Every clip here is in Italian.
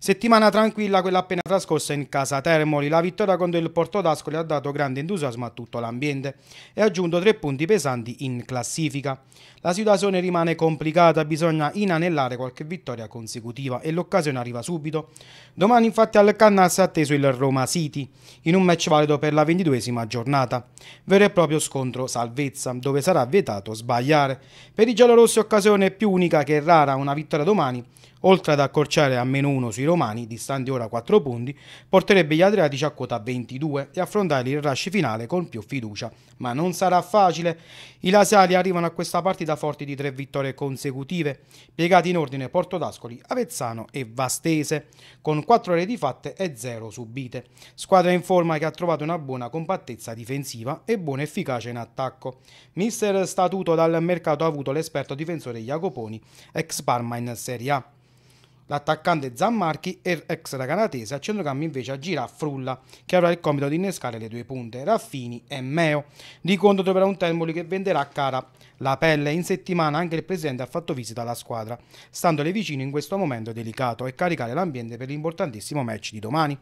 Settimana tranquilla quella appena trascorsa in casa Termoli, la vittoria contro il Porto d'Ascoli ha dato grande entusiasmo a tutto l'ambiente e ha aggiunto tre punti pesanti in classifica. La situazione rimane complicata, bisogna inanellare qualche vittoria consecutiva e l'occasione arriva subito. Domani infatti al Cannas è atteso il Roma City, in un match valido per la ventiduesima giornata. Vero e proprio scontro salvezza, dove sarà vietato sbagliare. Per i giallorossi occasione più unica che rara, una vittoria domani Oltre ad accorciare a meno 1 sui romani, distanti ora 4 punti, porterebbe gli Adriatici a quota 22 e affrontare il rush finale con più fiducia. Ma non sarà facile. I Lasiali arrivano a questa partita forti di tre vittorie consecutive, piegati in ordine Porto d'Ascoli, Avezzano e Vastese, con 4 reti fatte e 0 subite. Squadra in forma che ha trovato una buona compattezza difensiva e buona efficacia in attacco. Mister statuto dal mercato ha avuto l'esperto difensore Jacoponi, ex Parma in Serie A. L'attaccante Zammarchi, ex da canatese, a centrocampo invece agirà Frulla, che avrà il compito di innescare le due punte, Raffini e Meo. Di conto troverà un Termoli che venderà cara la pelle. In settimana anche il presidente ha fatto visita alla squadra, standole vicino in questo momento delicato e caricare l'ambiente per l'importantissimo match di domani.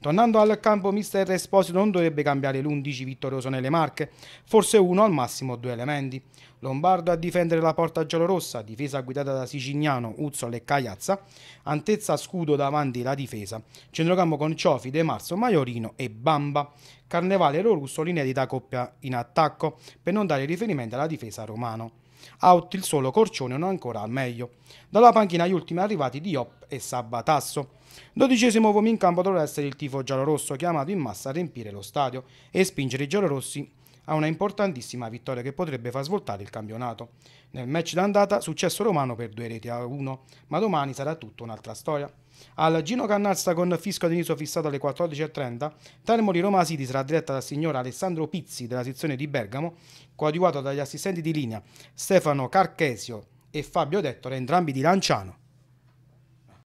Tornando al campo, mister Esposito non dovrebbe cambiare l'11 vittorioso nelle marche, forse uno al massimo due elementi. Lombardo a difendere la porta giallorossa, difesa guidata da Sicignano, Uzzol e Cagliazza. Antezza scudo davanti la difesa. Centrocampo con Ciofi, De Marzo, Maiorino e Bamba. Carnevale e Lorusso l'inedita coppia in attacco per non dare riferimento alla difesa romano. Out il solo Corcione non ancora al meglio. Dalla panchina gli ultimi arrivati di Diop e Sabatasso. Dodicesimo uomo in campo dovrà essere il tifo giallorosso chiamato in massa a riempire lo stadio e spingere i giallorossi a una importantissima vittoria che potrebbe far svoltare il campionato. Nel match d'andata successo romano per due reti a uno, ma domani sarà tutta un'altra storia. Al Gino Cannazza con fisco all'inizio fissato alle 14.30, Termoli Roma City sarà diretta dal signor Alessandro Pizzi della sezione di Bergamo, coadiuvato dagli assistenti di linea Stefano Carchesio e Fabio Dettore, entrambi di Lanciano.